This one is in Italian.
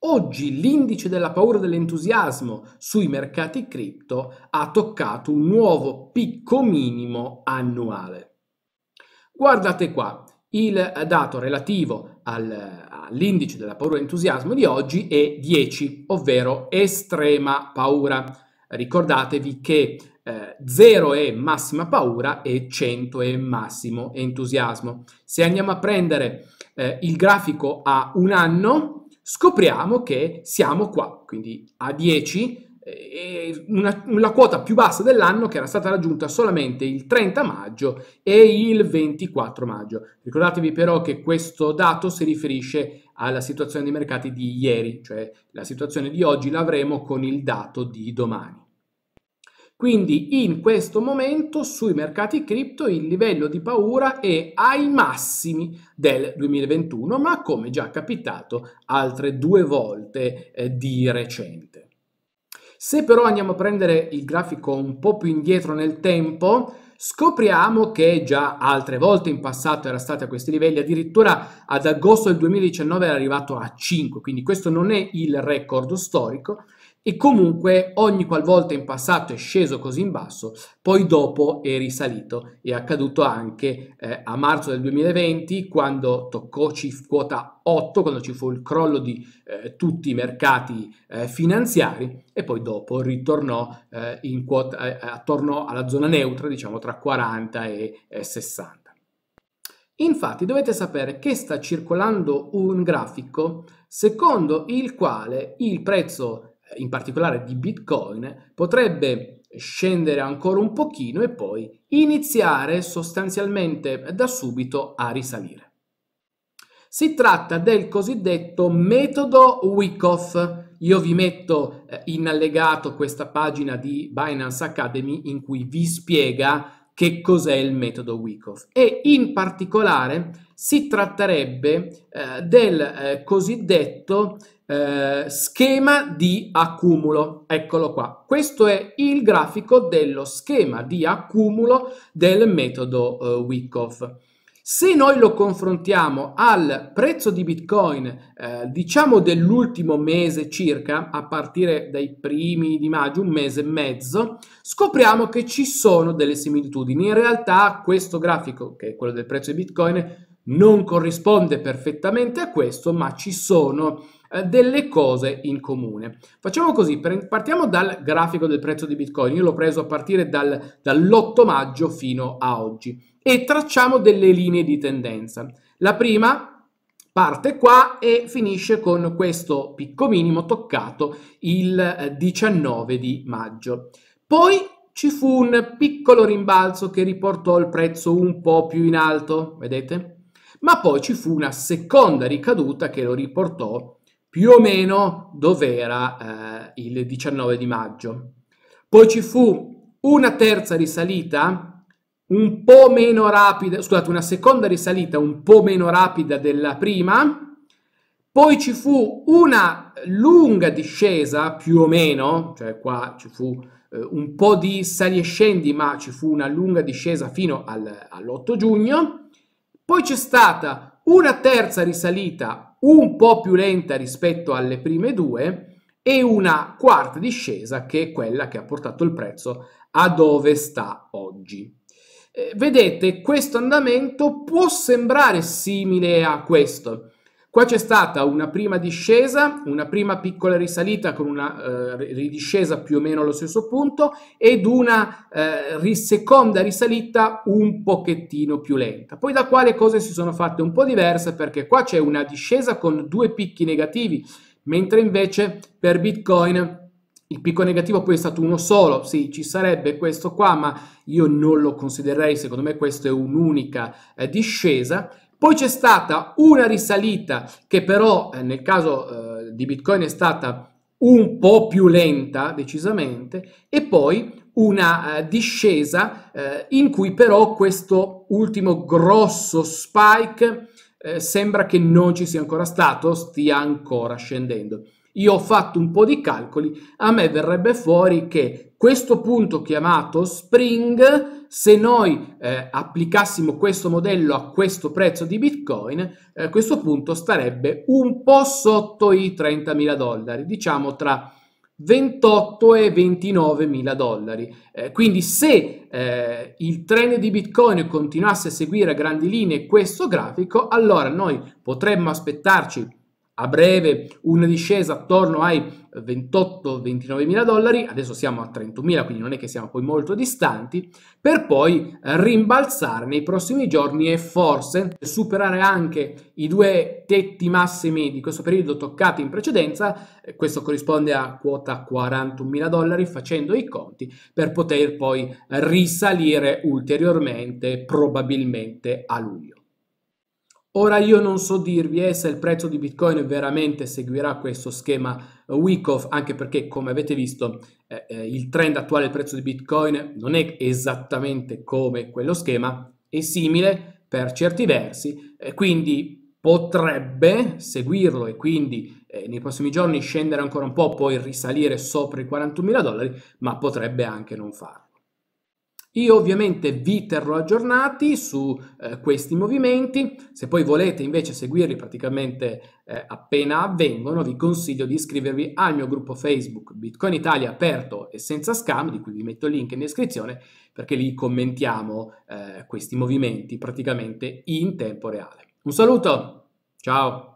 Oggi l'indice della paura dell'entusiasmo sui mercati cripto ha toccato un nuovo picco minimo annuale. Guardate qua, il dato relativo al, all'indice della paura dell'entusiasmo di oggi è 10, ovvero estrema paura. Ricordatevi che eh, 0 è massima paura e 100 è massimo entusiasmo. Se andiamo a prendere eh, il grafico a un anno, scopriamo che siamo qua, quindi a 10, eh, una, la quota più bassa dell'anno che era stata raggiunta solamente il 30 maggio e il 24 maggio. Ricordatevi però che questo dato si riferisce alla situazione dei mercati di ieri, cioè la situazione di oggi l'avremo con il dato di domani. Quindi in questo momento sui mercati cripto il livello di paura è ai massimi del 2021, ma come già capitato altre due volte eh, di recente. Se però andiamo a prendere il grafico un po' più indietro nel tempo, scopriamo che già altre volte in passato era stato a questi livelli, addirittura ad agosto del 2019 era arrivato a 5, quindi questo non è il record storico, e comunque ogni qualvolta in passato è sceso così in basso, poi dopo è risalito. È accaduto anche eh, a marzo del 2020 quando toccò CIF quota 8, quando ci fu il crollo di eh, tutti i mercati eh, finanziari e poi dopo ritornò eh, quota, eh, eh, attorno alla zona neutra, diciamo tra 40 e 60. Infatti dovete sapere che sta circolando un grafico secondo il quale il prezzo in particolare di Bitcoin, potrebbe scendere ancora un pochino e poi iniziare sostanzialmente da subito a risalire. Si tratta del cosiddetto metodo Wyckoff. Io vi metto eh, in allegato questa pagina di Binance Academy in cui vi spiega che cos'è il metodo Wyckoff e in particolare si tratterebbe eh, del eh, cosiddetto eh, schema di accumulo. Eccolo qua. Questo è il grafico dello schema di accumulo del metodo eh, Wyckoff. Se noi lo confrontiamo al prezzo di Bitcoin, eh, diciamo dell'ultimo mese circa, a partire dai primi di maggio, un mese e mezzo, scopriamo che ci sono delle similitudini. In realtà questo grafico, che è quello del prezzo di Bitcoin, non corrisponde perfettamente a questo, ma ci sono eh, delle cose in comune. Facciamo così, partiamo dal grafico del prezzo di Bitcoin, io l'ho preso a partire dal, dall'8 maggio fino a oggi e tracciamo delle linee di tendenza. La prima parte qua e finisce con questo picco minimo toccato il 19 eh, di maggio. Poi ci fu un piccolo rimbalzo che riportò il prezzo un po' più in alto, vedete? Ma poi ci fu una seconda ricaduta che lo riportò più o meno dove era eh, il 19 di maggio. Poi ci fu una terza risalita un po' meno rapida, scusate, una seconda risalita un po' meno rapida della prima, poi ci fu una lunga discesa più o meno, cioè qua ci fu eh, un po' di sali e scendi, ma ci fu una lunga discesa fino al, all'8 giugno, poi c'è stata una terza risalita un po' più lenta rispetto alle prime due e una quarta discesa che è quella che ha portato il prezzo a dove sta oggi. Eh, vedete, questo andamento può sembrare simile a questo, Qua c'è stata una prima discesa, una prima piccola risalita con una eh, ridiscesa più o meno allo stesso punto ed una eh, seconda risalita un pochettino più lenta. Poi da qua le cose si sono fatte un po' diverse perché qua c'è una discesa con due picchi negativi, mentre invece per Bitcoin il picco negativo poi è stato uno solo, sì, ci sarebbe questo qua, ma io non lo considererei, secondo me questa è un'unica eh, discesa poi c'è stata una risalita che però eh, nel caso eh, di Bitcoin è stata un po' più lenta decisamente e poi una eh, discesa eh, in cui però questo ultimo grosso spike eh, sembra che non ci sia ancora stato, stia ancora scendendo. Io ho fatto un po' di calcoli, a me verrebbe fuori che questo punto chiamato spring, se noi eh, applicassimo questo modello a questo prezzo di Bitcoin, eh, questo punto starebbe un po' sotto i 30.000 dollari, diciamo tra 28 e 29 mila dollari. Eh, quindi se eh, il trend di Bitcoin continuasse a seguire a grandi linee questo grafico, allora noi potremmo aspettarci a breve una discesa attorno ai 28-29 mila dollari, adesso siamo a 31 mila, quindi non è che siamo poi molto distanti, per poi eh, rimbalzare nei prossimi giorni e forse superare anche i due tetti massimi di questo periodo toccati in precedenza, eh, questo corrisponde a quota 41 mila dollari facendo i conti per poter poi risalire ulteriormente probabilmente a luglio. Ora io non so dirvi eh, se il prezzo di Bitcoin veramente seguirà questo schema week off, anche perché come avete visto eh, eh, il trend attuale del prezzo di Bitcoin non è esattamente come quello schema, è simile per certi versi, quindi potrebbe seguirlo e quindi eh, nei prossimi giorni scendere ancora un po', poi risalire sopra i 41.000 dollari, ma potrebbe anche non farlo. Io ovviamente vi terrò aggiornati su eh, questi movimenti, se poi volete invece seguirli praticamente eh, appena avvengono vi consiglio di iscrivervi al mio gruppo Facebook Bitcoin Italia aperto e senza scam, di cui vi metto il link in descrizione, perché lì commentiamo eh, questi movimenti praticamente in tempo reale. Un saluto, ciao!